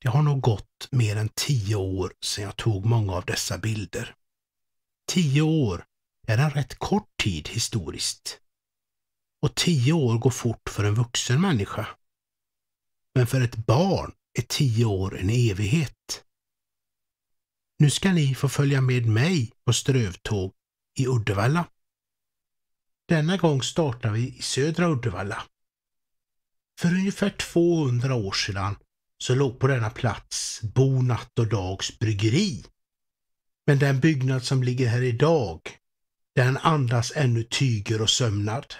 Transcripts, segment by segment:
Det har nog gått mer än tio år sedan jag tog många av dessa bilder. Tio år är en rätt kort tid historiskt. Och tio år går fort för en vuxen människa. Men för ett barn är tio år en evighet. Nu ska ni få följa med mig på strövtåg i Uddevalla. Denna gång startar vi i södra Uddevalla. För ungefär 200 år sedan så låg på denna plats Bo Natt och Dags bryggeri. Men den byggnad som ligger här idag, den andas ännu tyger och sömnad.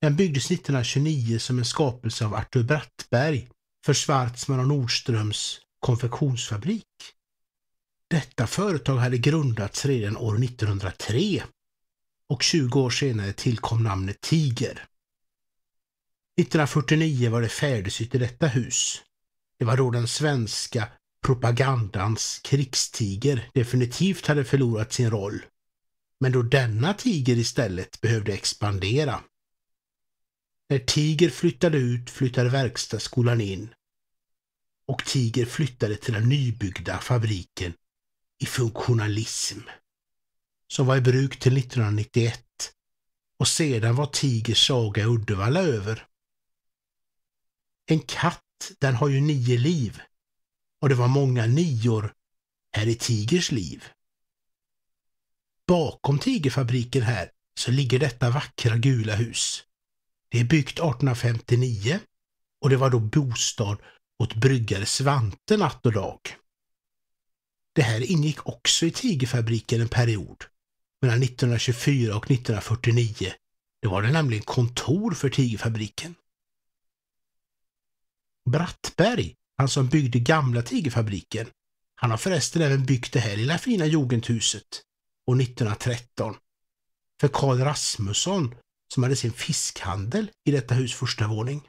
Den byggdes 1929 som en skapelse av Artur Brattberg för Schwarzman och Nordströms konfektionsfabrik. Detta företag hade grundats redan år 1903 och 20 år senare tillkom namnet Tiger. 1949 var det färdigsytt i detta hus det var då den svenska propagandans krigstiger definitivt hade förlorat sin roll. Men då denna tiger istället behövde expandera. När Tiger flyttade ut flyttade verkstadsskolan in och Tiger flyttade till den nybyggda fabriken i funktionalism som var i bruk till 1991 och sedan var Tigers saga i Uddevalla över. En katt den har ju nio liv. Och det var många nior här i Tigers liv. Bakom Tigerfabriken här så ligger detta vackra gula hus. Det är byggt 1859 och det var då bostad åt bryggare Svante natt och dag. Det här ingick också i Tigerfabriken en period, mellan 1924 och 1949. Det var det nämligen kontor för Tigerfabriken. Brattberg, han som byggde gamla tigerfabriken. Han har förresten även byggt det här lilla fina jugendhuset år 1913 för Karl Rasmusson som hade sin fiskhandel i detta hus första våning.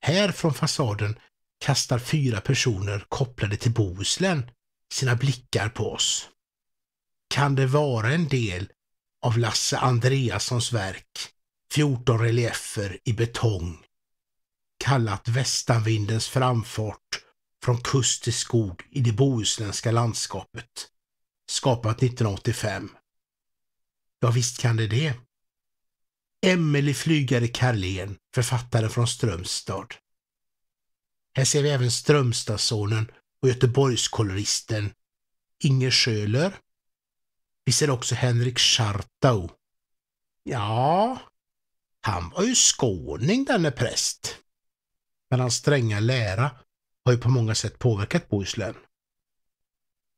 Här från fasaden kastar fyra personer kopplade till Bohuslän sina blickar på oss. Kan det vara en del av Lasse Andreassons verk 14 reliefer i betong kallat västanvindens framfart från kust till skog i det bohuslänska landskapet, skapat 1985. Ja, visst kan det det. Emelie Flygare Karlén, författaren från Strömstad. Här ser vi även Strömstadssonen och Göteborgskoloristen Inger Schöler. Vi ser också Henrik Schartau. Ja, han var ju skåning denne präst med hans stränga lära har ju på många sätt påverkat Bohuslän.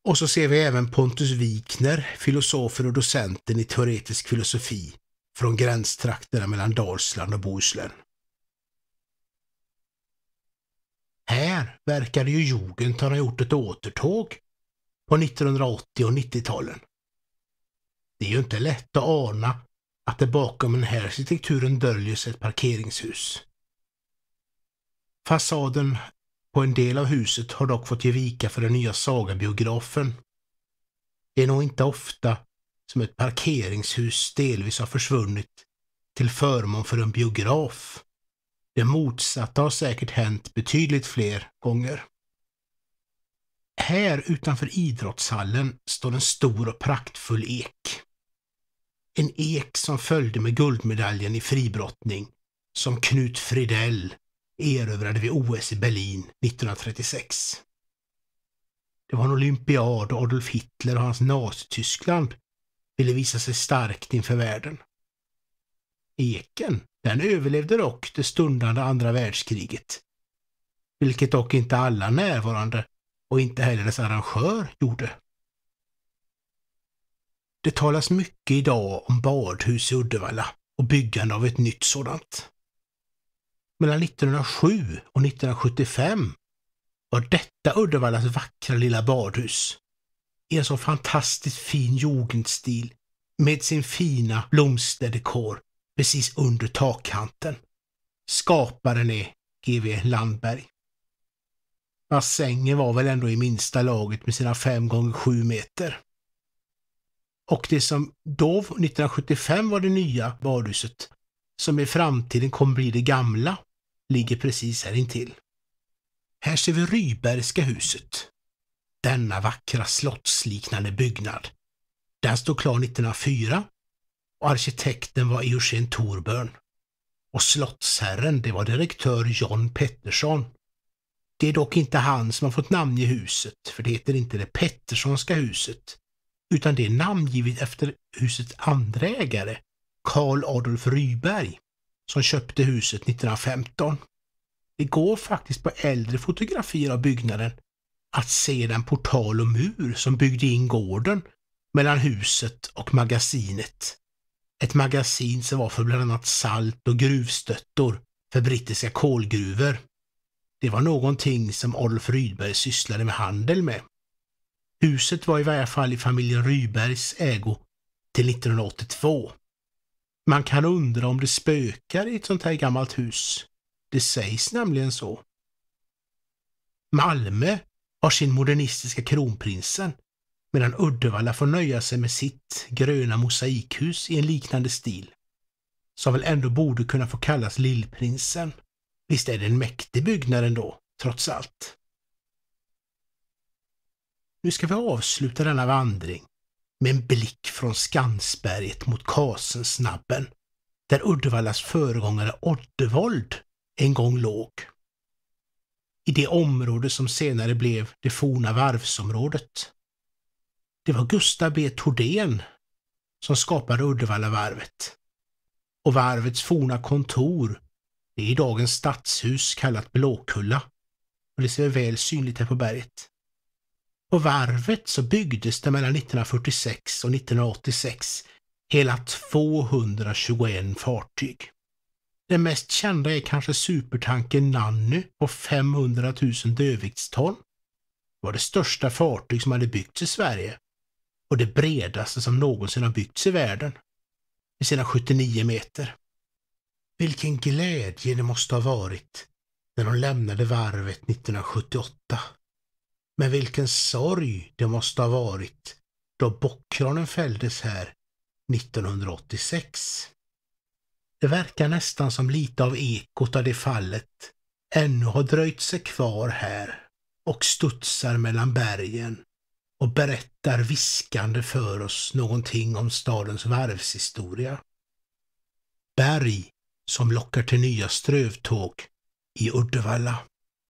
Och så ser vi även Pontus Wikner, filosofen och docenten i teoretisk filosofi från gränstrakterna mellan Dalsland och Bohuslän. Här verkade ju jugend ha gjort ett återtåg på 1980 och 90-talen. Det är ju inte lätt att ana att det bakom den här arkitekturen döljer sig ett parkeringshus. Fasaden på en del av huset har dock fått ge vika för den nya sagabiografen. Det är nog inte ofta som ett parkeringshus delvis har försvunnit till förmån för en biograf. Det motsatta har säkert hänt betydligt fler gånger. Här utanför idrottshallen står en stor och praktfull ek. En ek som följde med guldmedaljen i fribrottning som Knut Fridell erövrade vi OS i Berlin 1936. Det var en olympiad och Adolf Hitler och hans Nazityskland ville visa sig starkt inför världen. Eken, den överlevde dock det stundande andra världskriget, vilket dock inte alla närvarande och inte heller dess arrangör gjorde. Det talas mycket idag om badhus i Uddevalla och byggande av ett nytt sådant mellan 1907 och 1975 var detta Uddevallas vackra lilla badhus i en så fantastiskt fin jugendstil med sin fina blomsterdekor precis under takkanten. Skaparen är G.V. Landberg. Bassängen var väl ändå i minsta laget med sina 5 gånger 7 meter. Och det som då, 1975, var det nya badhuset, som i framtiden kommer bli det gamla, ligger precis här intill. Här ser vi Rybergska huset. Denna vackra slottsliknande byggnad. Den stod klar 1904 och arkitekten var Eugen Thorburn Och slottsherren, det var direktör John Pettersson. Det är dock inte han som har fått namnge huset, för det heter inte det Petterssonska huset, utan det är namngivet efter husets andra ägare, Carl Adolf Ryberg som köpte huset 1915. Det går faktiskt på äldre fotografier av byggnaden att se den portal och mur som byggde in gården mellan huset och magasinet. Ett magasin som var för bland annat salt och gruvstöttor för brittiska kolgruvor. Det var någonting som Adolf Rydberg sysslade med handel med. Huset var i varje fall i familjen Rydbergs ägo till 1982. Man kan undra om det spökar i ett sånt här gammalt hus. Det sägs nämligen så. Malmö har sin modernistiska kronprinsen medan Uddevalla får nöja sig med sitt gröna mosaikhus i en liknande stil. Som väl ändå borde kunna få kallas Lillprinsen. Visst är det en mäktig byggnad ändå, trots allt. Nu ska vi avsluta denna vandring med en blick från Skansberget mot Kasensnabben, där Uddevallas föregångare Oddevold en gång låg. I det område som senare blev det forna varvsområdet. Det var Gustav B Thordén som skapade Uddevallavarvet. Och varvets forna kontor det är i dagens stadshus kallat Blåkulla och det ser väl synligt här på berget. På varvet så byggdes det mellan 1946 och 1986 hela 221 fartyg. Det mest kända är kanske supertanken Nanny på 500 000 dödviktston. Det var det största fartyg som hade byggts i Sverige och det bredaste som någonsin har byggts i världen med sina 79 meter. Vilken glädje det måste ha varit när de lämnade varvet 1978 men vilken sorg det måste ha varit då bockkranen fälldes här 1986. Det verkar nästan som lite av ekot av det fallet ännu har dröjt sig kvar här och studsar mellan bergen och berättar viskande för oss någonting om stadens varvshistoria. Berg som lockar till nya strövtåg i Uddevalla.